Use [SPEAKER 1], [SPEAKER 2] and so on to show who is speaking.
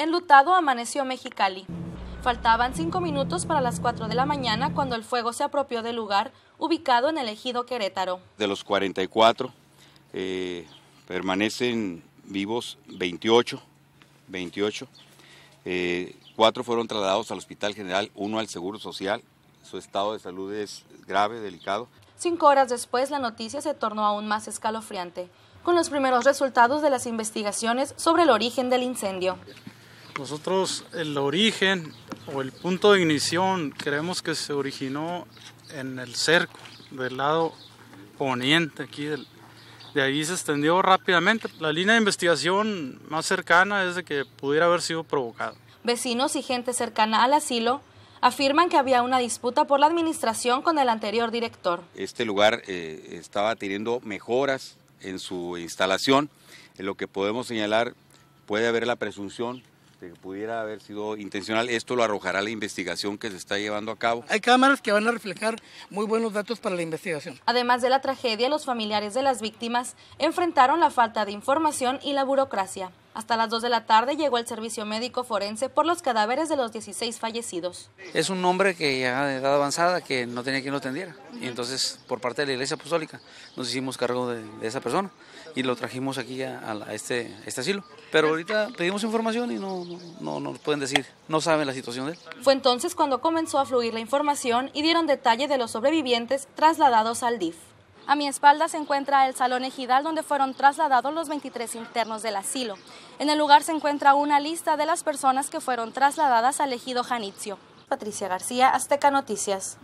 [SPEAKER 1] Enlutado amaneció Mexicali. Faltaban cinco minutos para las cuatro de la mañana cuando el fuego se apropió del lugar ubicado en el ejido Querétaro.
[SPEAKER 2] De los 44, eh, permanecen vivos 28, 28. Eh, cuatro fueron trasladados al Hospital General, uno al Seguro Social. Su estado de salud es grave, delicado.
[SPEAKER 1] Cinco horas después, la noticia se tornó aún más escalofriante, con los primeros resultados de las investigaciones sobre el origen del incendio.
[SPEAKER 3] Nosotros el origen o el punto de ignición creemos que se originó en el cerco del lado poniente aquí de ahí se extendió rápidamente. La línea de investigación más cercana es de que pudiera haber sido provocado.
[SPEAKER 1] Vecinos y gente cercana al asilo afirman que había una disputa por la administración con el anterior director.
[SPEAKER 3] Este
[SPEAKER 2] lugar eh, estaba teniendo mejoras en su instalación. En lo que podemos señalar puede haber la presunción que este, pudiera haber sido intencional. Esto lo arrojará la investigación que se está llevando a cabo.
[SPEAKER 1] Hay cámaras que van a reflejar muy buenos datos para la investigación. Además de la tragedia, los familiares de las víctimas enfrentaron la falta de información y la burocracia. Hasta las 2 de la tarde llegó el servicio médico forense por los cadáveres de los 16 fallecidos.
[SPEAKER 4] Es un hombre que ya de edad avanzada que no tenía quien lo atendiera. Y entonces, por parte de la Iglesia Apostólica, nos hicimos cargo de, esa persona y lo trajimos aquí a, este, este asilo. Pero ahorita pedimos información y no, no, no, nos pueden decir, no saben la situación de él.
[SPEAKER 1] Fue entonces cuando comenzó a fluir la información y dieron detalle de los sobrevivientes trasladados al DIF. A mi espalda se encuentra el Salón Ejidal donde fueron trasladados los 23 internos del asilo. En el lugar se encuentra una lista de las personas que fueron trasladadas al ejido Janicio. Patricia García, Azteca Noticias.